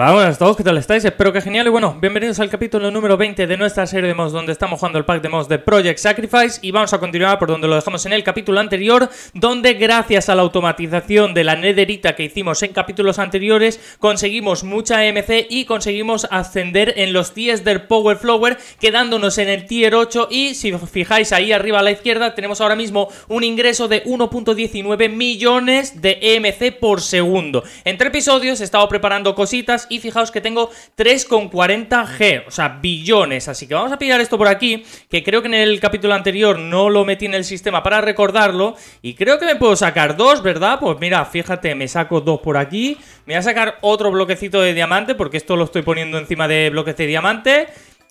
Hola, buenas a todos, ¿qué tal estáis? Espero que genial y bueno, bienvenidos al capítulo número 20 de nuestra serie de mods donde estamos jugando el pack de mods de Project Sacrifice y vamos a continuar por donde lo dejamos en el capítulo anterior donde gracias a la automatización de la nederita que hicimos en capítulos anteriores conseguimos mucha MC y conseguimos ascender en los tiers del Power Flower quedándonos en el tier 8 y si os fijáis ahí arriba a la izquierda tenemos ahora mismo un ingreso de 1.19 millones de MC por segundo. Entre episodios he estado preparando cositas y fijaos que tengo 3,40G, o sea, billones. Así que vamos a pillar esto por aquí, que creo que en el capítulo anterior no lo metí en el sistema para recordarlo. Y creo que me puedo sacar dos, ¿verdad? Pues mira, fíjate, me saco dos por aquí. Me voy a sacar otro bloquecito de diamante, porque esto lo estoy poniendo encima de bloques de diamante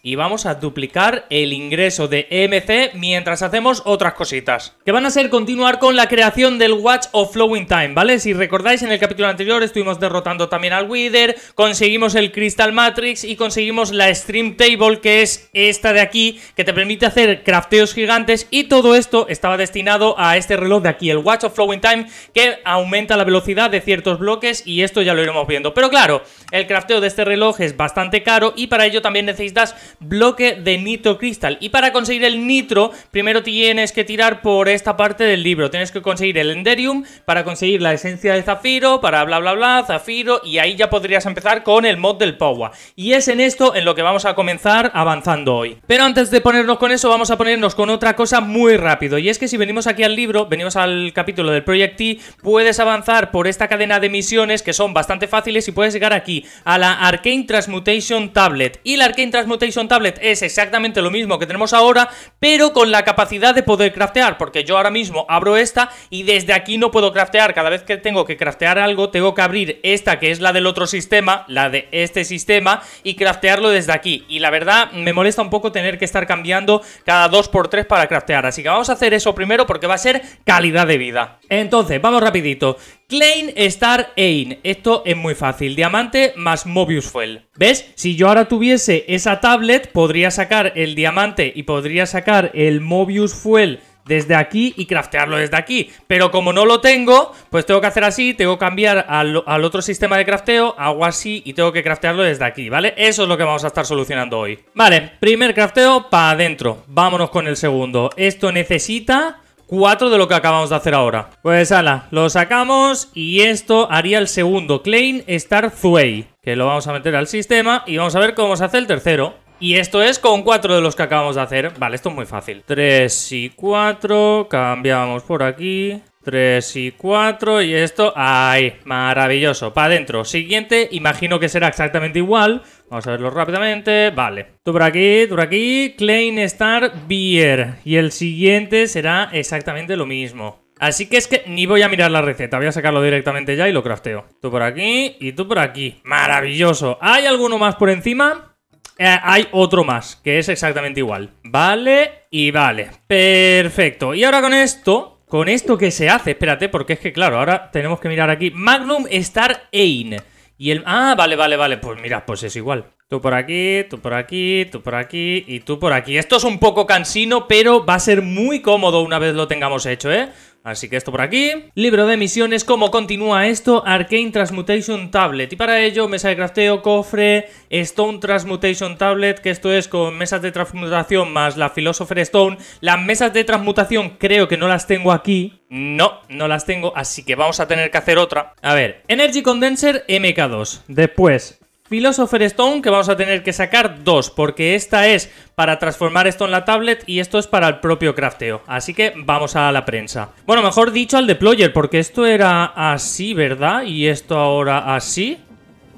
y vamos a duplicar el ingreso de EMC mientras hacemos otras cositas. Que van a ser continuar con la creación del Watch of Flowing Time, ¿vale? Si recordáis, en el capítulo anterior estuvimos derrotando también al Wither, conseguimos el Crystal Matrix y conseguimos la Stream Table, que es esta de aquí, que te permite hacer crafteos gigantes y todo esto estaba destinado a este reloj de aquí, el Watch of Flowing Time, que aumenta la velocidad de ciertos bloques y esto ya lo iremos viendo. Pero claro, el crafteo de este reloj es bastante caro y para ello también necesitas bloque de nitro cristal. Y para conseguir el nitro, primero tienes que tirar por esta parte del libro. Tienes que conseguir el enderium para conseguir la esencia de zafiro, para bla bla bla, zafiro, y ahí ya podrías empezar con el mod del Powa. Y es en esto en lo que vamos a comenzar avanzando hoy. Pero antes de ponernos con eso, vamos a ponernos con otra cosa muy rápido. Y es que si venimos aquí al libro, venimos al capítulo del Project T, puedes avanzar por esta cadena de misiones que son bastante fáciles y puedes llegar aquí, a la Arcane Transmutation Tablet. Y la Arcane Transmutation Tablet es exactamente lo mismo que tenemos ahora, pero con la capacidad de poder craftear, porque yo ahora mismo abro esta y desde aquí no puedo craftear. Cada vez que tengo que craftear algo, tengo que abrir esta que es la del otro sistema, la de este sistema, y craftearlo desde aquí. Y la verdad, me molesta un poco tener que estar cambiando cada 2x3 para craftear. Así que vamos a hacer eso primero porque va a ser calidad de vida. Entonces, vamos rapidito. Klein Star Ain. Esto es muy fácil. Diamante más Mobius Fuel. ¿Ves? Si yo ahora tuviese esa tablet, podría sacar el diamante y podría sacar el Mobius Fuel desde aquí y craftearlo desde aquí. Pero como no lo tengo, pues tengo que hacer así, tengo que cambiar al, al, otro sistema de crafteo, hago así y tengo que craftearlo desde aquí, ¿vale? Eso es lo que vamos a estar solucionando hoy. Vale, primer crafteo para adentro. Vámonos con el segundo. Esto necesita cuatro de lo que acabamos de hacer ahora. Pues ala, lo sacamos y esto haría el segundo. Klein Star Zway, que lo vamos a meter al sistema y vamos a ver cómo se hace el tercero. Y esto es con cuatro de los que acabamos de hacer. Vale, esto es muy fácil. Tres y cuatro, cambiamos por aquí. 3 y 4 y esto. ¡Ay! Maravilloso. Para adentro. Siguiente, imagino que será exactamente igual. Vamos a verlo rápidamente. Vale. Tú por aquí, tú por aquí. Klein Star Beer. Y el siguiente será exactamente lo mismo. Así que es que ni voy a mirar la receta, voy a sacarlo directamente ya y lo crafteo. Tú por aquí y tú por aquí. Maravilloso. ¿Hay alguno más por encima? Eh, hay otro más, que es exactamente igual. Vale y vale. Perfecto. Y ahora con esto con esto que se hace, espérate, porque es que claro, ahora tenemos que mirar aquí. Magnum Star Ain. Y el... Ah, vale, vale, vale. Pues mira, pues es igual. Tú por aquí, tú por aquí, tú por aquí y tú por aquí. Esto es un poco cansino, pero va a ser muy cómodo una vez lo tengamos hecho, ¿eh? Así que esto por aquí. Libro de misiones, ¿cómo continúa esto? Arcane Transmutation Tablet. Y para ello, mesa de crafteo, cofre, Stone Transmutation Tablet, que esto es con mesas de transmutación más la Philosopher Stone. Las mesas de transmutación creo que no las tengo aquí. No, no las tengo, así que vamos a tener que hacer otra. A ver, Energy Condenser MK2. Después, Philosopher Stone, que vamos a tener que sacar dos, porque esta es para transformar esto en la tablet y esto es para el propio crafteo. Así que vamos a la prensa. Bueno, mejor dicho al deployer, porque esto era así, ¿verdad? Y esto ahora así.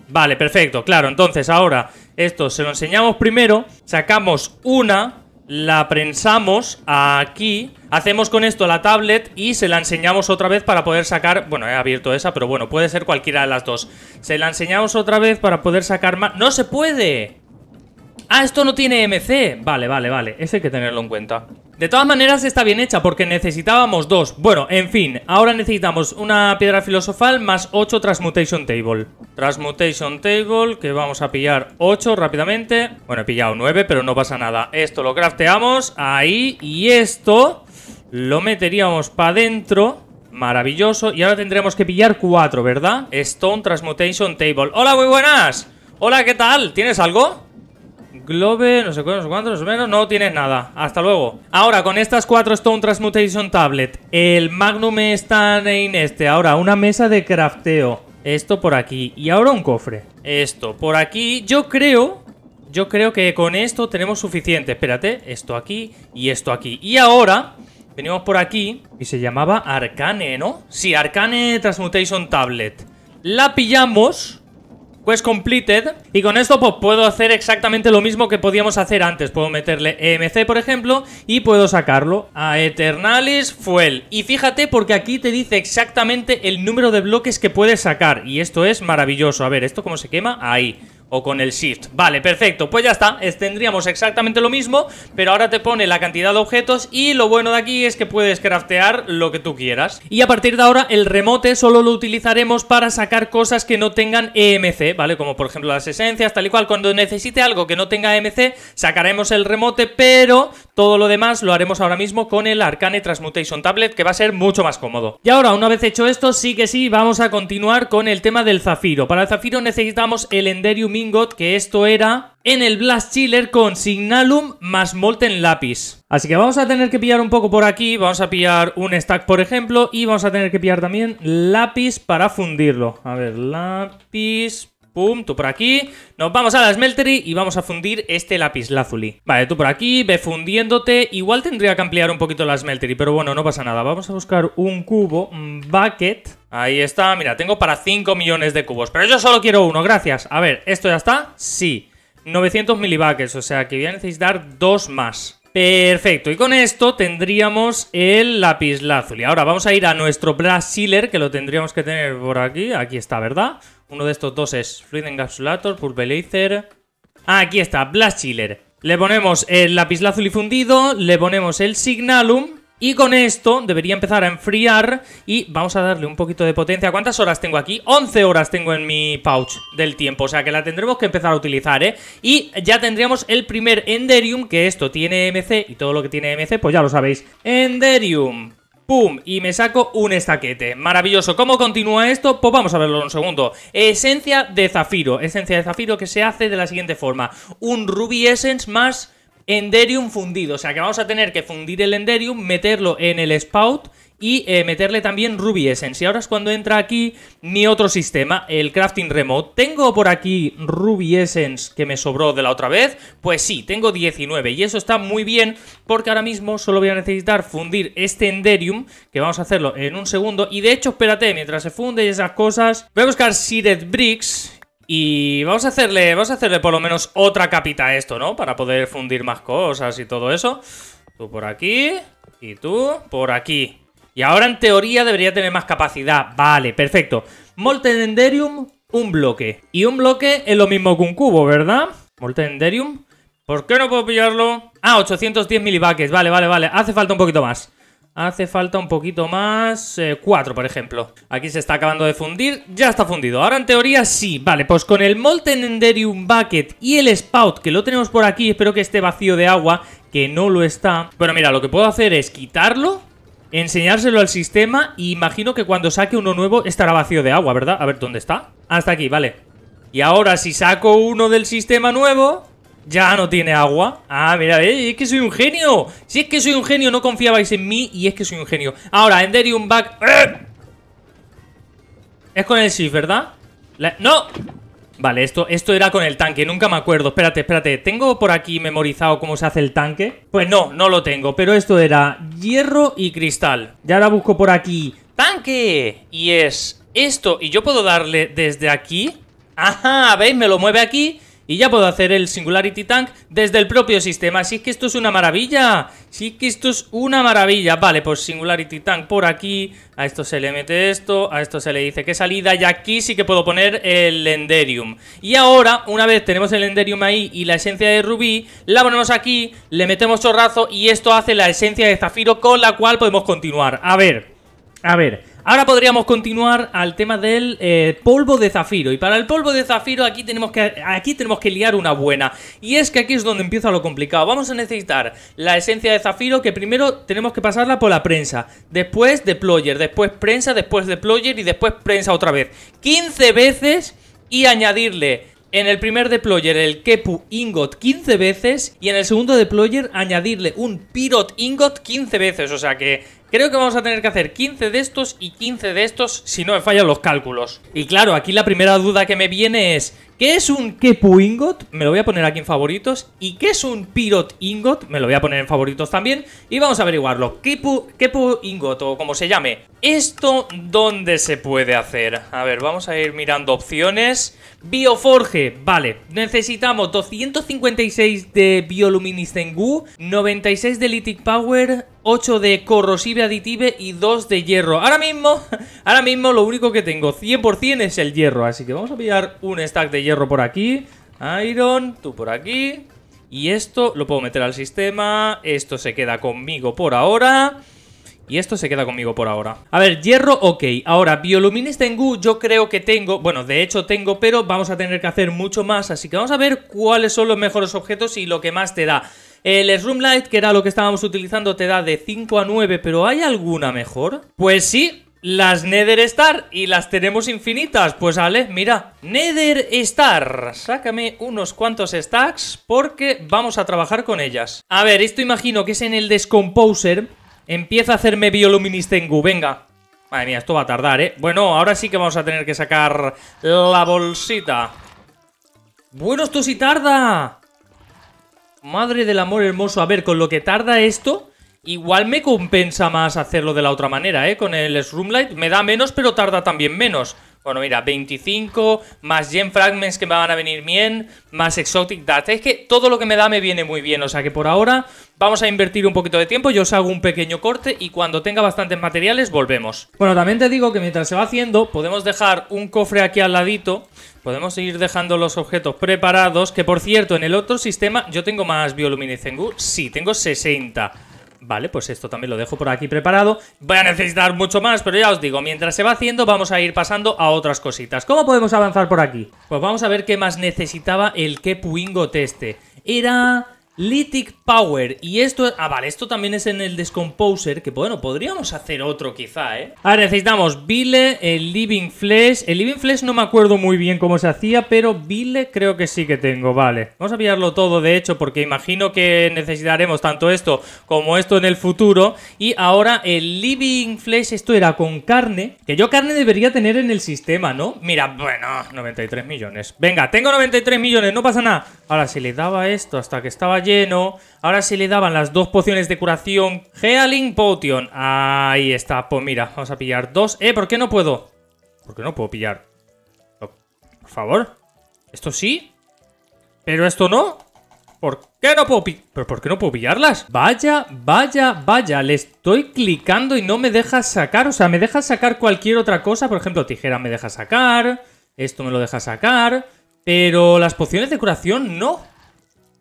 Vale, perfecto, claro. Entonces ahora esto se lo enseñamos primero, sacamos una la prensamos aquí, hacemos con esto la tablet y se la enseñamos otra vez para poder sacar... Bueno, he abierto esa, pero bueno, puede ser cualquiera de las dos. Se la enseñamos otra vez para poder sacar más... ¡No se puede! Ah, esto no tiene MC. Vale, vale, vale. Ese hay que tenerlo en cuenta. De todas maneras está bien hecha porque necesitábamos dos. Bueno, en fin, ahora necesitamos una piedra filosofal más 8 transmutation table. Transmutation table, que vamos a pillar 8 rápidamente. Bueno, he pillado nueve pero no pasa nada. Esto lo crafteamos, ahí, y esto lo meteríamos para adentro. Maravilloso. Y ahora tendremos que pillar Cuatro, ¿verdad? Stone Transmutation Table. Hola, muy buenas. Hola, ¿qué tal? ¿Tienes algo? Globe, no sé cuántos, sé menos, no tienes nada. Hasta luego. Ahora, con estas cuatro Stone Transmutation Tablet, el Magnum está en este, ahora una mesa de crafteo, esto por aquí, y ahora un cofre. Esto por aquí, yo creo, yo creo que con esto tenemos suficiente. Espérate, esto aquí y esto aquí. Y ahora... Venimos por aquí y se llamaba Arcane, ¿no? Sí, Arcane Transmutation Tablet. La pillamos Quest completed. Y con esto pues, puedo hacer exactamente lo mismo que podíamos hacer antes. Puedo meterle EMC, por ejemplo, y puedo sacarlo a Eternalis Fuel. Y fíjate porque aquí te dice exactamente el número de bloques que puedes sacar. Y esto es maravilloso. A ver, ¿esto cómo se quema? Ahí o con el shift. Vale, perfecto, pues ya está, tendríamos exactamente lo mismo, pero ahora te pone la cantidad de objetos y lo bueno de aquí es que puedes craftear lo que tú quieras. Y a partir de ahora el remote solo lo utilizaremos para sacar cosas que no tengan EMC, ¿vale? Como por ejemplo las esencias, tal y cual, cuando necesite algo que no tenga EMC, sacaremos el remote, pero todo lo demás lo haremos ahora mismo con el Arcane Transmutation Tablet, que va a ser mucho más cómodo. Y ahora, una vez hecho esto, sí que sí, vamos a continuar con el tema del zafiro. Para el zafiro necesitamos el Enderium que esto era en el Blast Chiller con Signalum más Molten lápiz. Así que vamos a tener que pillar un poco por aquí, vamos a pillar un stack por ejemplo y vamos a tener que pillar también lápiz para fundirlo. A ver, lápiz Pum, tú por aquí. Nos vamos a la smeltery y vamos a fundir este lápiz lazuli. Vale, tú por aquí, ve fundiéndote. Igual tendría que ampliar un poquito la smeltery, pero bueno, no pasa nada. Vamos a buscar un cubo, un bucket. Ahí está, mira, tengo para 5 millones de cubos. Pero yo solo quiero uno, gracias. A ver, ¿esto ya está? Sí. 900 milibuckets, o sea que voy a necesitar dos más. Perfecto, y con esto tendríamos el lápiz Lázuli. Ahora vamos a ir a nuestro Brass Sealer, que lo tendríamos que tener por aquí. Aquí está, ¿verdad? Uno de estos dos es Fluid Encapsulator, Pulverizer. Ah, aquí está, Blast Chiller. Le ponemos el lapislázuli fundido, le ponemos el Signalum. Y con esto debería empezar a enfriar y vamos a darle un poquito de potencia. ¿Cuántas horas tengo aquí? 11 horas tengo en mi pouch del tiempo, o sea que la tendremos que empezar a utilizar, ¿eh? Y ya tendríamos el primer Enderium, que esto tiene MC y todo lo que tiene MC, pues ya lo sabéis. Enderium, ¡Pum! Y me saco un estaquete. Maravilloso. ¿Cómo continúa esto? Pues vamos a verlo en un segundo. Esencia de zafiro. Esencia de zafiro que se hace de la siguiente forma. Un ruby essence más enderium fundido. O sea que vamos a tener que fundir el enderium, meterlo en el spout y eh, meterle también Ruby Essence. Y ahora es cuando entra aquí mi otro sistema, el Crafting Remote. ¿Tengo por aquí Ruby Essence que me sobró de la otra vez? Pues sí, tengo 19 y eso está muy bien porque ahora mismo solo voy a necesitar fundir este Enderium, que vamos a hacerlo en un segundo. Y de hecho, espérate, mientras se funde y esas cosas, voy a buscar Seeded Bricks y vamos a hacerle, vamos a hacerle por lo menos otra capita a esto, ¿no? Para poder fundir más cosas y todo eso. Tú por aquí y tú por aquí. Y ahora en teoría debería tener más capacidad. Vale, perfecto. Molten Enderium, un bloque. Y un bloque es lo mismo que un cubo, ¿verdad? Molten Enderium. ¿Por qué no puedo pillarlo? Ah, 810 milibuckets. Vale, vale, vale. Hace falta un poquito más. Hace falta un poquito más... Eh, cuatro, por ejemplo. Aquí se está acabando de fundir. Ya está fundido. Ahora, en teoría, sí. Vale, pues con el Molten Enderium Bucket y el Spout, que lo tenemos por aquí, espero que esté vacío de agua, que no lo está. pero mira, lo que puedo hacer es quitarlo enseñárselo al sistema y imagino que cuando saque uno nuevo estará vacío de agua, ¿verdad? A ver, ¿dónde está? Hasta aquí, vale. Y ahora si saco uno del sistema nuevo, ya no tiene agua. Ah, mira, eh, es que soy un genio. Si es que soy un genio, no confiabais en mí y es que soy un genio. Ahora, Enderium Back... Eh. Es con el shift, ¿verdad? ¡No! Vale, esto, esto era con el tanque, nunca me acuerdo. Espérate, espérate. ¿Tengo por aquí memorizado cómo se hace el tanque? Pues no, no lo tengo. Pero esto era hierro y cristal. Y ahora busco por aquí tanque. Y es esto. Y yo puedo darle desde aquí. Ajá, ¿veis? Me lo mueve aquí y ya puedo hacer el Singularity Tank desde el propio sistema. así que esto es una maravilla, ¡Sí que esto es una maravilla. Vale, pues Singularity Tank por aquí, a esto se le mete esto, a esto se le dice que salida y aquí sí que puedo poner el Enderium. Y ahora, una vez tenemos el Enderium ahí y la esencia de rubí, la ponemos aquí, le metemos chorrazo y esto hace la esencia de zafiro con la cual podemos continuar. A ver, a ver... Ahora podríamos continuar al tema del eh, polvo de zafiro. Y para el polvo de zafiro aquí tenemos, que, aquí tenemos que liar una buena. Y es que aquí es donde empieza lo complicado. Vamos a necesitar la esencia de zafiro que primero tenemos que pasarla por la prensa. Después deployer, después prensa, después deployer y después prensa otra vez. 15 veces y añadirle en el primer deployer el Kepu Ingot 15 veces y en el segundo deployer añadirle un Pirot Ingot 15 veces. O sea que Creo que vamos a tener que hacer 15 de estos y 15 de estos si no me fallan los cálculos. Y claro, aquí la primera duda que me viene es, ¿Qué es un Kepu Ingot? Me lo voy a poner aquí en favoritos. ¿Y qué es un Pirot Ingot? Me lo voy a poner en favoritos también. Y vamos a averiguarlo. Kepu, Kepu Ingot, o como se llame. ¿Esto dónde se puede hacer? A ver, vamos a ir mirando opciones. Bioforge, vale. Necesitamos 256 de Bioluminiscengu, 96 de litic Power, 8 de corrosive Additive y 2 de hierro. Ahora mismo, ahora mismo lo único que tengo 100% es el hierro, así que vamos a pillar un stack de hierro hierro por aquí, iron, tú por aquí. Y esto lo puedo meter al sistema, esto se queda conmigo por ahora... Y esto se queda conmigo por ahora. A ver, hierro, ok. Ahora, biolumines tengu yo creo que tengo. Bueno, de hecho tengo, pero vamos a tener que hacer mucho más. Así que vamos a ver cuáles son los mejores objetos y lo que más te da. El Room Light, que era lo que estábamos utilizando, te da de 5 a 9, pero ¿hay alguna mejor? Pues sí, las Nether Star y las tenemos infinitas. Pues vale, mira, Nether Star, sácame unos cuantos stacks porque vamos a trabajar con ellas. A ver, esto imagino que es en el Descomposer. Empieza a hacerme bioluminiscengu, venga. Madre mía, esto va a tardar, ¿eh? Bueno, ahora sí que vamos a tener que sacar la bolsita. Bueno, esto sí tarda. Madre del amor hermoso. A ver, con lo que tarda esto, Igual me compensa más hacerlo de la otra manera, ¿eh? Con el Shroomlight me da menos, pero tarda también menos. Bueno, mira, 25, más Gem Fragments que me van a venir bien, más Exotic Data. Es que todo lo que me da me viene muy bien, o sea que por ahora vamos a invertir un poquito de tiempo, yo os hago un pequeño corte y cuando tenga bastantes materiales volvemos. Bueno, también te digo que mientras se va haciendo podemos dejar un cofre aquí al ladito, podemos ir dejando los objetos preparados, que por cierto, en el otro sistema yo tengo más bioluminescence, sí, tengo 60 Vale, pues esto también lo dejo por aquí preparado. Voy a necesitar mucho más, pero ya os digo, mientras se va haciendo vamos a ir pasando a otras cositas. ¿Cómo podemos avanzar por aquí? Pues vamos a ver qué más necesitaba el que puingo teste. Era Lytic Power. Y esto... Ah, vale, esto también es en el Descomposer, que bueno, podríamos hacer otro quizá, ¿eh? Ahora necesitamos bile el Living Flesh. El Living Flesh no me acuerdo muy bien cómo se hacía, pero bile creo que sí que tengo, vale. Vamos a pillarlo todo, de hecho, porque imagino que necesitaremos tanto esto como esto en el futuro. Y ahora el Living Flesh, esto era con carne, que yo carne debería tener en el sistema, ¿no? Mira, bueno, 93 millones. Venga, tengo 93 millones, no pasa nada. Ahora, si le daba esto hasta que estaba allí Ahora se le daban las dos pociones de curación. Healing Potion. Ahí está. Pues mira, vamos a pillar dos. Eh, ¿por qué no puedo? ¿Por qué no puedo pillar? Oh, por favor. ¿Esto sí? ¿Pero esto no? ¿Por qué no puedo ¿Pero por qué no puedo pillarlas? Vaya, vaya, vaya. Le estoy clicando y no me deja sacar. O sea, me deja sacar cualquier otra cosa. Por ejemplo, tijera me deja sacar. Esto me lo deja sacar. Pero las pociones de curación no.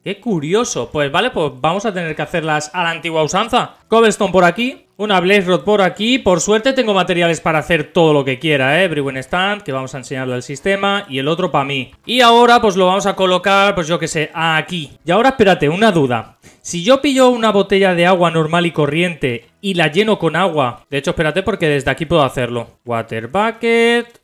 Qué curioso. Pues vale, pues vamos a tener que hacerlas a la antigua usanza. Cobblestone por aquí. Una Blaze Rod por aquí. Por suerte tengo materiales para hacer todo lo que quiera, ¿eh? Brewing Stand, que vamos a enseñarle al sistema. Y el otro para mí. Y ahora pues lo vamos a colocar, pues yo qué sé, aquí. Y ahora espérate, una duda. Si yo pillo una botella de agua normal y corriente y la lleno con agua... De hecho, espérate porque desde aquí puedo hacerlo. Water bucket...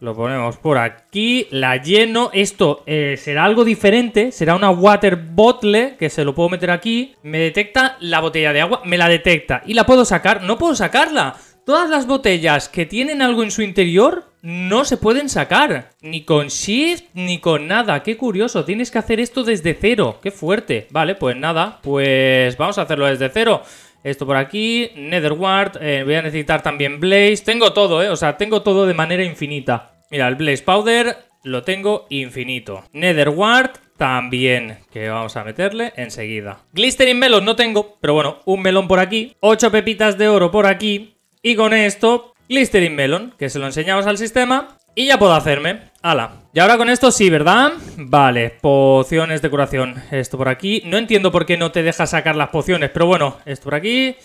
Lo ponemos por aquí, la lleno. Esto eh, será algo diferente, será una water bottle, que se lo puedo meter aquí. Me detecta la botella de agua, me la detecta y la puedo sacar. No puedo sacarla. Todas las botellas que tienen algo en su interior no se pueden sacar. Ni con shift, ni con nada. Qué curioso, tienes que hacer esto desde cero. Qué fuerte. Vale, pues nada, pues vamos a hacerlo desde cero. Esto por aquí, Netherward, eh, voy a necesitar también Blaze. Tengo todo, ¿eh? O sea, tengo todo de manera infinita. Mira, el Blaze Powder lo tengo infinito. Netherward también, que vamos a meterle enseguida. Glistering Melon no tengo, pero bueno, un melón por aquí, ocho pepitas de oro por aquí. Y con esto, Glistering Melon, que se lo enseñamos al sistema. Y ya puedo hacerme. ¡Hala! Y ahora con esto sí, ¿verdad? Vale, pociones de curación. Esto por aquí. No entiendo por qué no te deja sacar las pociones, pero bueno, esto por aquí.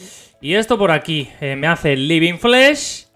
Y esto por aquí. Eh, me hace Living Flesh.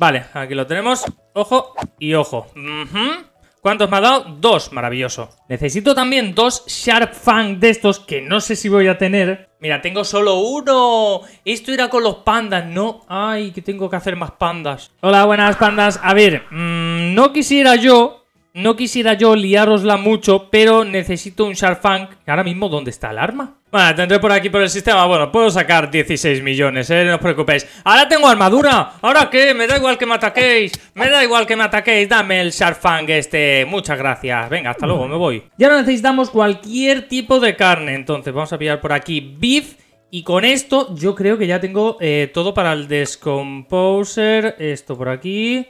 Vale, aquí lo tenemos. Ojo y ojo. Mhm. ¿Cuántos me ha dado? Dos, maravilloso. Necesito también dos Sharp Fang de estos que no sé si voy a tener. Mira, tengo solo uno. Esto era con los pandas, ¿no? Ay, que tengo que hacer más pandas. Hola, buenas pandas. A ver, mm, no quisiera yo... No quisiera yo liarosla mucho, pero necesito un Sharp Fang. Ahora mismo, ¿dónde está el arma? Bueno, tendré por aquí por el sistema. Bueno, puedo sacar 16 millones, eh, no os preocupéis. Ahora tengo armadura. ¿Ahora qué? Me da igual que me ataquéis. Me da igual que me ataquéis. Dame el Sharfang este. Muchas gracias. Venga, hasta luego, me voy. Ya no necesitamos cualquier tipo de carne. Entonces, vamos a pillar por aquí beef. Y con esto yo creo que ya tengo eh, todo para el descomposer. Esto por aquí.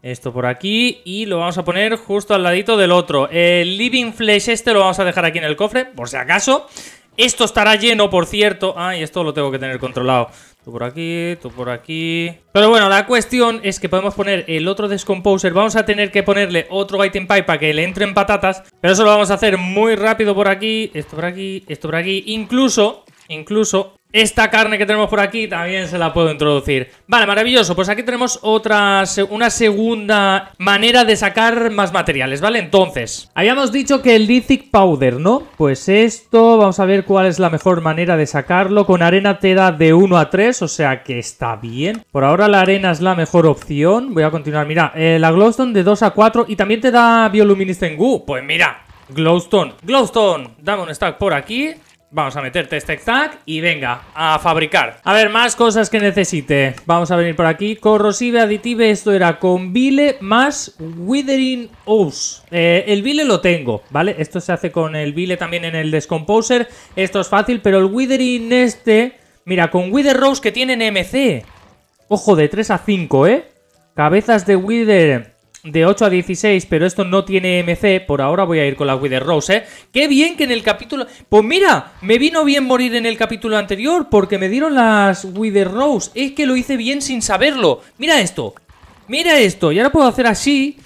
Esto por aquí y lo vamos a poner justo al ladito del otro. El Living Flesh este lo vamos a dejar aquí en el cofre, por si acaso. Esto estará lleno, por cierto. Ay, esto lo tengo que tener controlado. Tú por aquí, tú por aquí... Pero bueno, la cuestión es que podemos poner el otro Descomposer. Vamos a tener que ponerle otro Item Pipe para que le entren patatas. Pero eso lo vamos a hacer muy rápido por aquí. Esto por aquí, esto por aquí. Incluso Incluso esta carne que tenemos por aquí también se la puedo introducir. Vale, maravilloso. Pues aquí tenemos otra, una segunda manera de sacar más materiales, ¿vale? Entonces, habíamos dicho que el lithic powder, ¿no? Pues esto, vamos a ver cuál es la mejor manera de sacarlo. Con arena te da de 1 a 3, o sea que está bien. Por ahora la arena es la mejor opción. Voy a continuar. Mira, eh, la glowstone de 2 a 4 y también te da en goo. Pues mira, glowstone. Glowstone, dame un stack por aquí. Vamos a meterte este tac y venga, a fabricar. A ver, más cosas que necesite. Vamos a venir por aquí. Corrosive, additive, esto era con bile más withering ouse. Eh, el bile lo tengo, ¿vale? Esto se hace con el bile también en el descomposer. Esto es fácil, pero el withering este... Mira, con wither rose que tienen MC. Ojo, de 3 a 5, ¿eh? Cabezas de wither de 8 a 16, pero esto no tiene MC. Por ahora voy a ir con la Wither Rose, ¿eh? ¡Qué bien que en el capítulo. Pues mira, me vino bien morir en el capítulo anterior porque me dieron las Wither Rose. Es que lo hice bien sin saberlo. Mira esto. Mira esto. Y ahora puedo hacer así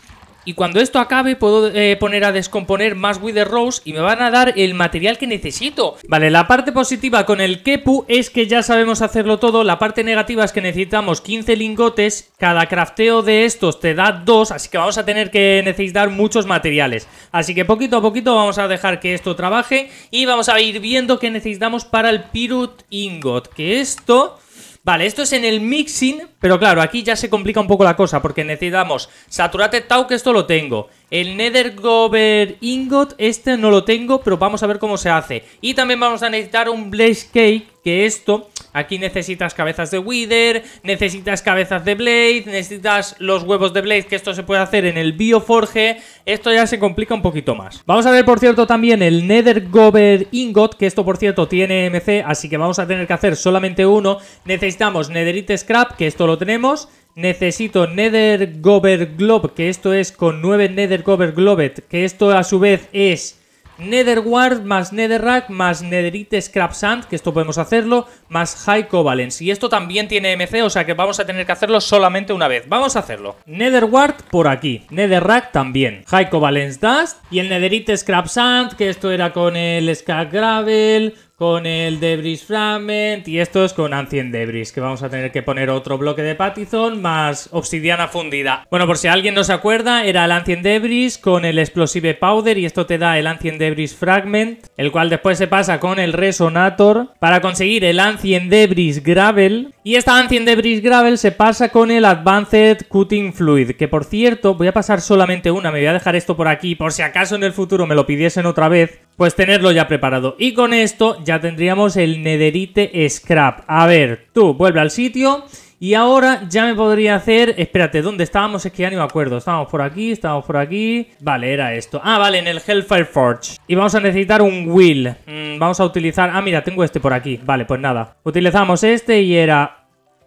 y cuando esto acabe, puedo eh, poner a descomponer más Wither Rose y me van a dar el material que necesito. Vale, la parte positiva con el Kepu es que ya sabemos hacerlo todo. La parte negativa es que necesitamos 15 lingotes. Cada crafteo de estos te da 2, así que vamos a tener que necesitar muchos materiales. Así que poquito a poquito vamos a dejar que esto trabaje y vamos a ir viendo qué necesitamos para el Pirut Ingot. Que esto... Vale, esto es en el mixing, pero claro, aquí ya se complica un poco la cosa, porque necesitamos Saturate Tau, que esto lo tengo. El Nether Gober Ingot, este no lo tengo, pero vamos a ver cómo se hace. Y también vamos a necesitar un Blaze Cake, que esto Aquí necesitas cabezas de Wither, necesitas cabezas de Blade, necesitas los huevos de Blade, que esto se puede hacer en el Bioforge. Esto ya se complica un poquito más. Vamos a ver, por cierto, también el Nether Gober Ingot, que esto, por cierto, tiene MC, así que vamos a tener que hacer solamente uno. Necesitamos Netherite Scrap, que esto lo tenemos. Necesito Nether Gober Globe, que esto es con 9 Nether Gober Globet, que esto a su vez es Netherward más Netherrack más Netherite Scrap Sand, que esto podemos hacerlo, más High Covalence. Y esto también tiene MC, o sea que vamos a tener que hacerlo solamente una vez. Vamos a hacerlo. Netherward por aquí, Netherrack también, High Covalence Dust y el Netherite Scrap Sand, que esto era con el Scar Gravel con el Debris Fragment y esto es con Ancient Debris, que vamos a tener que poner otro bloque de Patizon más obsidiana fundida. Bueno, por si alguien no se acuerda, era el Ancient Debris con el Explosive Powder y esto te da el Ancient Debris Fragment, el cual después se pasa con el Resonator para conseguir el Ancient Debris Gravel y esta Ancient Debris Gravel se pasa con el Advanced Cutting Fluid, que por cierto, voy a pasar solamente una, me voy a dejar esto por aquí por si acaso en el futuro me lo pidiesen otra vez, pues tenerlo ya preparado. Y con esto ya tendríamos el Nederite Scrap. A ver, tú vuelve al sitio y ahora ya me podría hacer... Espérate, ¿dónde estábamos? Es que ya no me acuerdo. Estábamos por aquí, estábamos por aquí... Vale, era esto. Ah, vale, en el Hellfire Forge. Y vamos a necesitar un wheel. Mm, vamos a utilizar... Ah, mira, tengo este por aquí. Vale, pues nada. Utilizamos este y era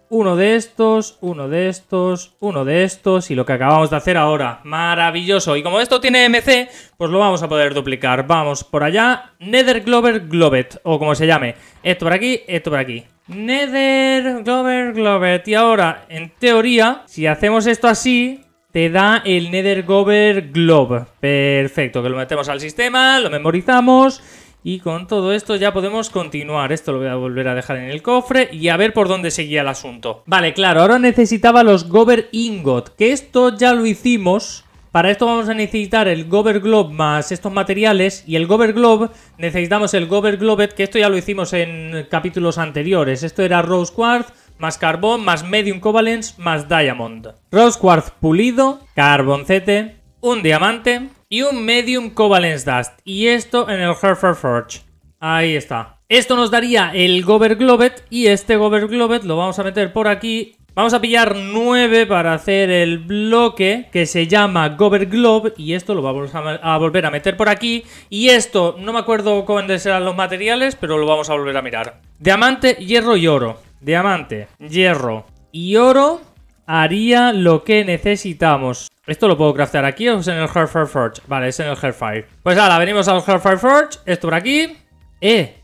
uno de estos, uno de estos, uno de estos y lo que acabamos de hacer ahora. Maravilloso. Y como esto tiene MC, pues lo vamos a poder duplicar. Vamos por allá. Nether Glover Globet, o como se llame. Esto por aquí, esto por aquí. Nether Glover Globet. Y ahora, en teoría, si hacemos esto así, te da el Nether Glover Globe. Perfecto, que lo metemos al sistema, lo memorizamos y con todo esto ya podemos continuar. Esto lo voy a volver a dejar en el cofre y a ver por dónde seguía el asunto. Vale, claro, ahora necesitaba los Gober Ingot, que esto ya lo hicimos. Para esto vamos a necesitar el Gober Globe más estos materiales y el Gober Globe necesitamos el Gober Globet, que esto ya lo hicimos en capítulos anteriores. Esto era Rose Quartz, más carbón, más medium covalence, más diamond. Rose quartz pulido, carboncete, un diamante, y un Medium Covalence Dust. Y esto en el Herford Forge. Ahí está. Esto nos daría el Gober Globet y este Gober Globet lo vamos a meter por aquí. Vamos a pillar 9 para hacer el bloque que se llama Gober Globe y esto lo vamos a, volver a meter por aquí. Y esto, no me acuerdo cuándo serán los materiales, pero lo vamos a volver a mirar. Diamante, hierro y oro. Diamante, hierro y oro haría lo que necesitamos. Esto lo puedo craftear aquí o es en el Hellfire Forge. Vale, es en el Hellfire. Pues ahora, venimos al Hellfire Forge. Esto por aquí. Eh,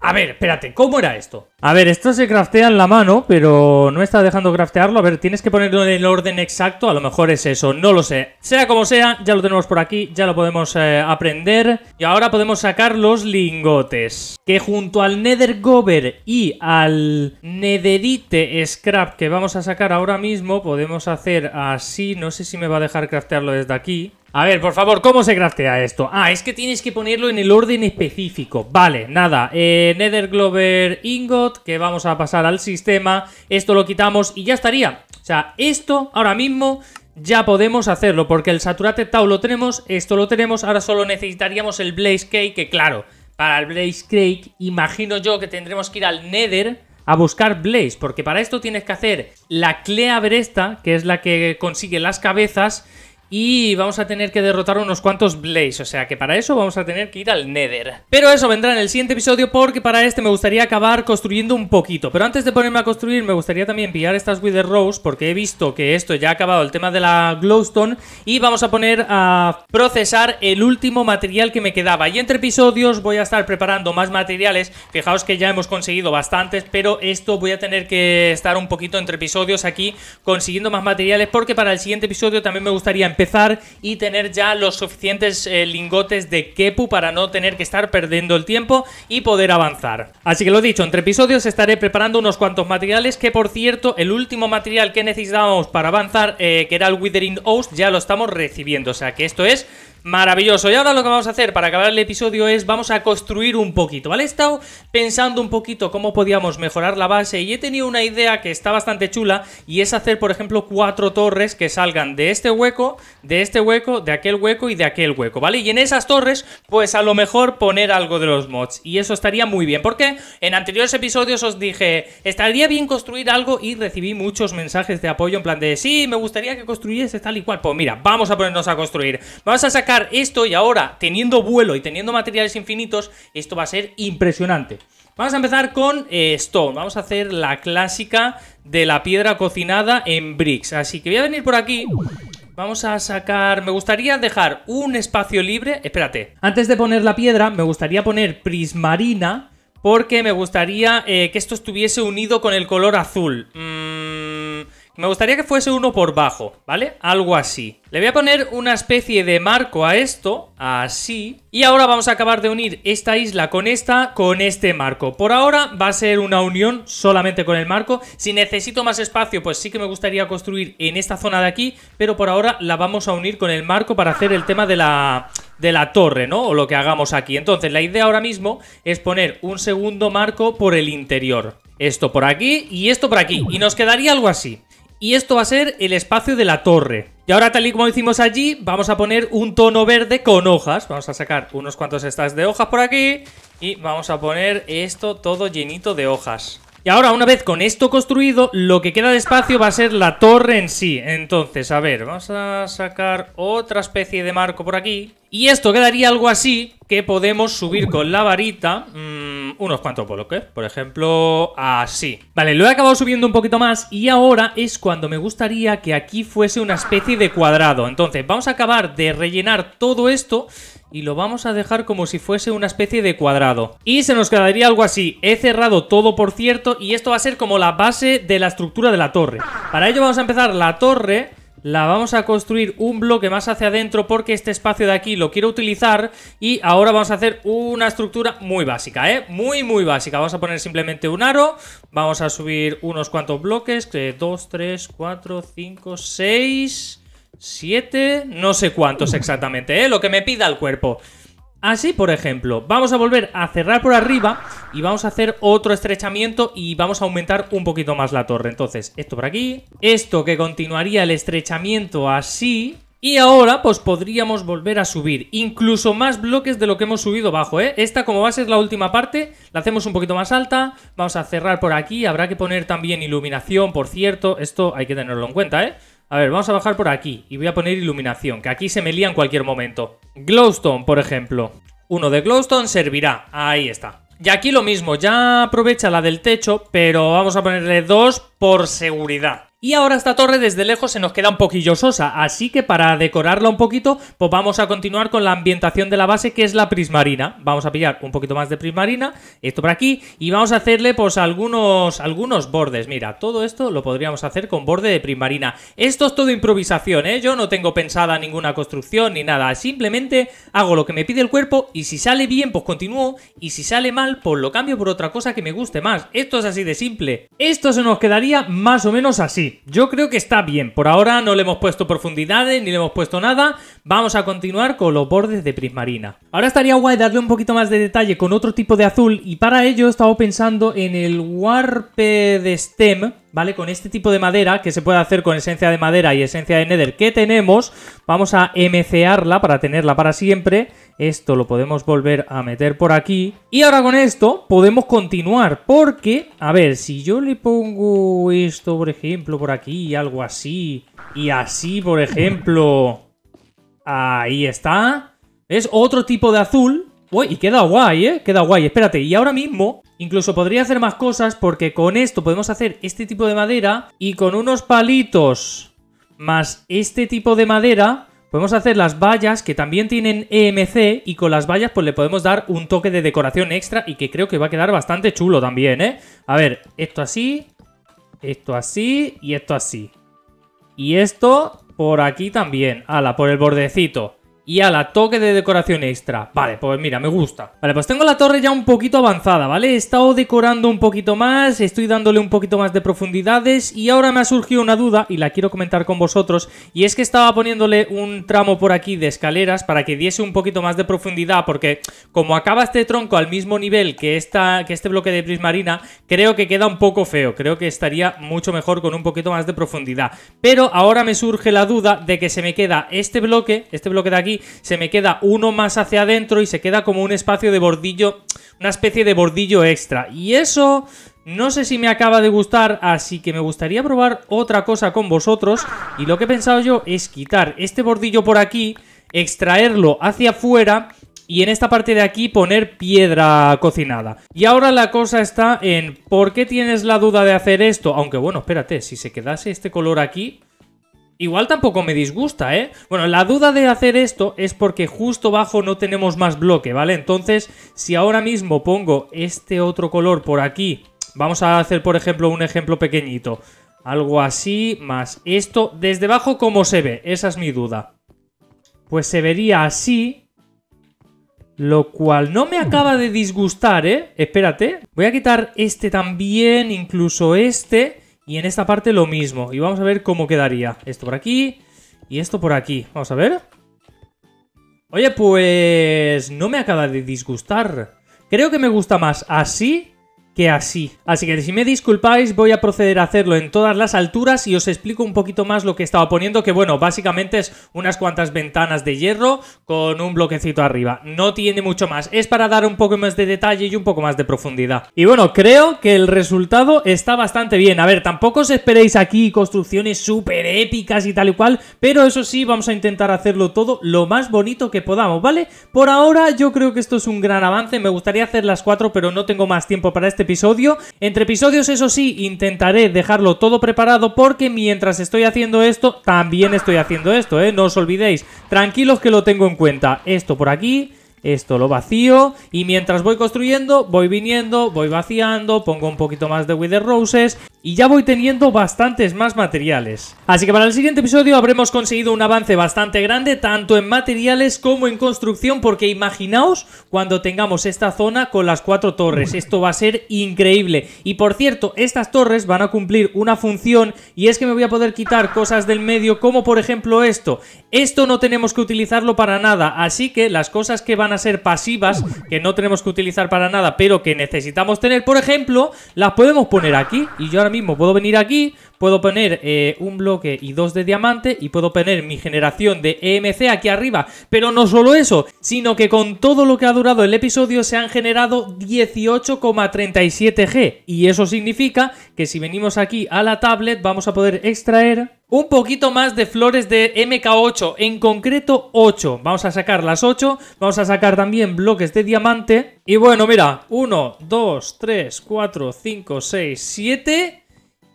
a ver, espérate, ¿cómo era esto? A ver, esto se craftea en la mano, pero no está dejando craftearlo. A ver, tienes que ponerlo en el orden exacto. A lo mejor es eso, no lo sé. Sea como sea, ya lo tenemos por aquí, ya lo podemos eh, aprender. Y ahora podemos sacar los lingotes. Que junto al Nether Gober y al Netherite Scrap que vamos a sacar ahora mismo, podemos hacer así. No sé si me va a dejar craftearlo desde aquí. A ver, por favor, ¿cómo se craftea esto? Ah, es que tienes que ponerlo en el orden específico. Vale, nada. Eh, Nether Glover Ingot, que vamos a pasar al sistema. Esto lo quitamos y ya estaría. O sea, esto ahora mismo ya podemos hacerlo, porque el Saturate Tau lo tenemos, esto lo tenemos, ahora solo necesitaríamos el Blaze Cake, que claro, para el Blaze Cake imagino yo que tendremos que ir al Nether a buscar Blaze, porque para esto tienes que hacer la Clea Bresta, que es la que consigue las cabezas, y vamos a tener que derrotar unos cuantos Blaze, o sea que para eso vamos a tener que ir al Nether. Pero eso vendrá en el siguiente episodio porque para este me gustaría acabar construyendo un poquito. Pero antes de ponerme a construir me gustaría también pillar estas Wither Rose porque he visto que esto ya ha acabado el tema de la Glowstone. Y vamos a poner a procesar el último material que me quedaba. Y entre episodios voy a estar preparando más materiales. Fijaos que ya hemos conseguido bastantes, pero esto voy a tener que estar un poquito entre episodios aquí consiguiendo más materiales porque para el siguiente episodio también me gustaría empezar y tener ya los suficientes eh, lingotes de Kepu para no tener que estar perdiendo el tiempo y poder avanzar. Así que lo dicho, entre episodios estaré preparando unos cuantos materiales que por cierto el último material que necesitábamos para avanzar, eh, que era el Withering Oast, ya lo estamos recibiendo. O sea que esto es Maravilloso. Y ahora lo que vamos a hacer para acabar el episodio es vamos a construir un poquito, ¿vale? He estado pensando un poquito cómo podíamos mejorar la base y he tenido una idea que está bastante chula y es hacer, por ejemplo, cuatro torres que salgan de este hueco, de este hueco, de aquel hueco y de aquel hueco, ¿vale? Y en esas torres, pues a lo mejor poner algo de los mods y eso estaría muy bien, porque en anteriores episodios os dije, estaría bien construir algo y recibí muchos mensajes de apoyo, en plan de sí, me gustaría que construyese tal y cual. Pues mira, vamos a ponernos a construir. Vamos a sacar esto y ahora, teniendo vuelo y teniendo materiales infinitos, esto va a ser impresionante. Vamos a empezar con esto eh, Stone. Vamos a hacer la clásica de la piedra cocinada en bricks. Así que voy a venir por aquí. Vamos a sacar... Me gustaría dejar un espacio libre... Espérate. Antes de poner la piedra, me gustaría poner prismarina... Porque me gustaría eh, que esto estuviese unido con el color azul. Mmm. Me gustaría que fuese uno por bajo, ¿vale? Algo así. Le voy a poner una especie de marco a esto, así. Y ahora vamos a acabar de unir esta isla con esta, con este marco. Por ahora va a ser una unión solamente con el marco. Si necesito más espacio, pues sí que me gustaría construir en esta zona de aquí, pero por ahora la vamos a unir con el marco para hacer el tema de la de la torre, ¿no? O lo que hagamos aquí. Entonces, la idea ahora mismo es poner un segundo marco por el interior. Esto por aquí y esto por aquí. Y nos quedaría algo así y esto va a ser el espacio de la torre. Y ahora tal y como hicimos allí, vamos a poner un tono verde con hojas. Vamos a sacar unos cuantos estas de hojas por aquí y vamos a poner esto todo llenito de hojas. Y ahora, una vez con esto construido, lo que queda de espacio va a ser la torre en sí. Entonces, a ver, vamos a sacar otra especie de marco por aquí. Y esto quedaría algo así, que podemos subir con la varita mm, unos cuantos bloques, por ejemplo, así. Vale, lo he acabado subiendo un poquito más y ahora es cuando me gustaría que aquí fuese una especie de cuadrado. Entonces, vamos a acabar de rellenar todo esto y lo vamos a dejar como si fuese una especie de cuadrado. Y se nos quedaría algo así. He cerrado todo, por cierto, y esto va a ser como la base de la estructura de la torre. Para ello vamos a empezar la torre... La vamos a construir un bloque más hacia adentro porque este espacio de aquí lo quiero utilizar y ahora vamos a hacer una estructura muy básica, ¿eh? Muy, muy básica. Vamos a poner simplemente un aro, vamos a subir unos cuantos bloques, 2, 3, 4, 5, 6... Siete, no sé cuántos uh. exactamente, ¿eh? lo que me pida el cuerpo. Así, por ejemplo, vamos a volver a cerrar por arriba y vamos a hacer otro estrechamiento y vamos a aumentar un poquito más la torre. Entonces, esto por aquí, esto que continuaría el estrechamiento así... Y ahora, pues podríamos volver a subir incluso más bloques de lo que hemos subido bajo, ¿eh? Esta, como base, es la última parte, la hacemos un poquito más alta, vamos a cerrar por aquí, habrá que poner también iluminación, por cierto, esto hay que tenerlo en cuenta, ¿eh? A ver, vamos a bajar por aquí y voy a poner iluminación, que aquí se me lía en cualquier momento. Glowstone, por ejemplo. Uno de glowstone servirá. Ahí está. Y aquí lo mismo, ya aprovecha la del techo, pero vamos a ponerle dos por seguridad. Y ahora esta torre desde lejos se nos queda un poquillo sosa, así que para decorarla un poquito, pues vamos a continuar con la ambientación de la base, que es la prismarina. Vamos a pillar un poquito más de prismarina, esto por aquí, y vamos a hacerle pues algunos, algunos bordes. Mira, todo esto lo podríamos hacer con borde de prismarina. Esto es todo improvisación, ¿eh? Yo no tengo pensada ninguna construcción ni nada, simplemente hago lo que me pide el cuerpo y si sale bien, pues continúo, y si sale mal, pues lo cambio por otra cosa que me guste más. Esto es así de simple. Esto se nos quedaría más o menos así yo creo que está bien. Por ahora no le hemos puesto profundidades ni le hemos puesto nada. Vamos a continuar con los bordes de prismarina. Ahora estaría guay darle un poquito más de detalle con otro tipo de azul y para ello he estado pensando en el Warped Stem ¿vale? Con este tipo de madera, que se puede hacer con esencia de madera y esencia de nether que tenemos, vamos a mcearla para tenerla para siempre. Esto lo podemos volver a meter por aquí. Y ahora con esto podemos continuar, porque, a ver, si yo le pongo esto, por ejemplo, por aquí, algo así, y así, por ejemplo... Ahí está. Es otro tipo de azul. Uy, y queda guay, ¿eh? Queda guay. Espérate, y ahora mismo Incluso podría hacer más cosas porque con esto podemos hacer este tipo de madera y con unos palitos más este tipo de madera podemos hacer las vallas que también tienen EMC y con las vallas pues le podemos dar un toque de decoración extra y que creo que va a quedar bastante chulo también, ¿eh? A ver, esto así, esto así y esto así. Y esto por aquí también, ala, por el bordecito. Y a la toque de decoración extra. Vale, pues mira, me gusta. Vale, pues tengo la torre ya un poquito avanzada, ¿vale? He estado decorando un poquito más, estoy dándole un poquito más de profundidades y ahora me ha surgido una duda y la quiero comentar con vosotros y es que estaba poniéndole un tramo por aquí de escaleras para que diese un poquito más de profundidad porque como acaba este tronco al mismo nivel que, esta, que este bloque de prismarina, creo que queda un poco feo, creo que estaría mucho mejor con un poquito más de profundidad. Pero ahora me surge la duda de que se me queda este bloque, este bloque de aquí se me queda uno más hacia adentro y se queda como un espacio de bordillo, una especie de bordillo extra. Y eso no sé si me acaba de gustar, así que me gustaría probar otra cosa con vosotros. Y lo que he pensado yo es quitar este bordillo por aquí, extraerlo hacia afuera y en esta parte de aquí poner piedra cocinada. Y ahora la cosa está en ¿por qué tienes la duda de hacer esto? Aunque bueno, espérate, si se quedase este color aquí, Igual tampoco me disgusta, ¿eh? Bueno, la duda de hacer esto es porque justo abajo no tenemos más bloque, ¿vale? Entonces, si ahora mismo pongo este otro color por aquí, vamos a hacer, por ejemplo, un ejemplo pequeñito. Algo así, más esto. Desde abajo, ¿cómo se ve? Esa es mi duda. Pues se vería así, lo cual no me acaba de disgustar, ¿eh? Espérate. Voy a quitar este también, incluso este... Y en esta parte lo mismo. Y vamos a ver cómo quedaría. Esto por aquí y esto por aquí. Vamos a ver. Oye, pues no me acaba de disgustar. Creo que me gusta más así que así. Así que si me disculpáis, voy a proceder a hacerlo en todas las alturas y os explico un poquito más lo que estaba poniendo, que bueno, básicamente es unas cuantas ventanas de hierro con un bloquecito arriba. No tiene mucho más, es para dar un poco más de detalle y un poco más de profundidad. Y bueno, creo que el resultado está bastante bien. A ver, tampoco os esperéis aquí construcciones súper épicas y tal y cual, pero eso sí, vamos a intentar hacerlo todo lo más bonito que podamos, ¿vale? Por ahora yo creo que esto es un gran avance, me gustaría hacer las cuatro, pero no tengo más tiempo para este episodio. Entre episodios, eso sí, intentaré dejarlo todo preparado porque mientras estoy haciendo esto, también estoy haciendo esto, ¿eh? No os olvidéis. Tranquilos que lo tengo en cuenta. Esto por aquí, esto lo vacío y mientras voy construyendo, voy viniendo, voy vaciando, pongo un poquito más de Wither Roses y ya voy teniendo bastantes más materiales. Así que para el siguiente episodio habremos conseguido un avance bastante grande tanto en materiales como en construcción porque imaginaos cuando tengamos esta zona con las cuatro torres, esto va a ser increíble. Y por cierto, estas torres van a cumplir una función y es que me voy a poder quitar cosas del medio como por ejemplo esto. Esto no tenemos que utilizarlo para nada, así que las cosas que van a ser pasivas que no tenemos que utilizar para nada, pero que necesitamos tener, por ejemplo, las podemos poner aquí. Y yo ahora mismo puedo venir aquí, puedo poner eh, un bloque y dos de diamante y puedo poner mi generación de EMC aquí arriba. Pero no solo eso, sino que con todo lo que ha durado el episodio se han generado 18,37G. Y eso significa que si venimos aquí a la tablet vamos a poder extraer un poquito más de flores de MK8, en concreto 8. Vamos a sacar las 8, vamos a sacar también bloques de diamante. Y bueno, mira, 1, 2, 3, 4, 5, 6, 7...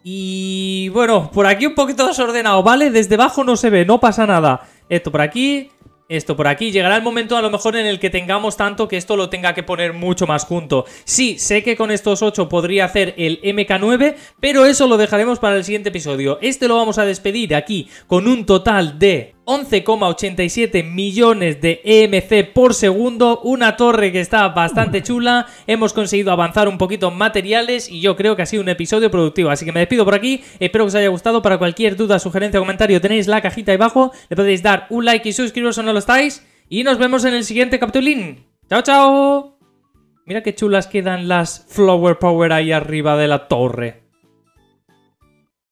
Y bueno, por aquí un poquito desordenado, ¿vale? Desde abajo no se ve, no pasa nada. Esto por aquí, esto por aquí. Llegará el momento a lo mejor en el que tengamos tanto que esto lo tenga que poner mucho más junto. Sí, sé que con estos 8 podría hacer el MK9, pero eso lo dejaremos para el siguiente episodio. Este lo vamos a despedir aquí con un total de 11,87 millones de EMC por segundo, una torre que está bastante chula, hemos conseguido avanzar un poquito en materiales y yo creo que ha sido un episodio productivo, así que me despido por aquí, espero que os haya gustado, para cualquier duda, sugerencia o comentario tenéis la cajita abajo. le podéis dar un like y suscribiros si no lo estáis y nos vemos en el siguiente capitulín. ¡Chao, chao! Mira qué chulas quedan las Flower Power ahí arriba de la torre.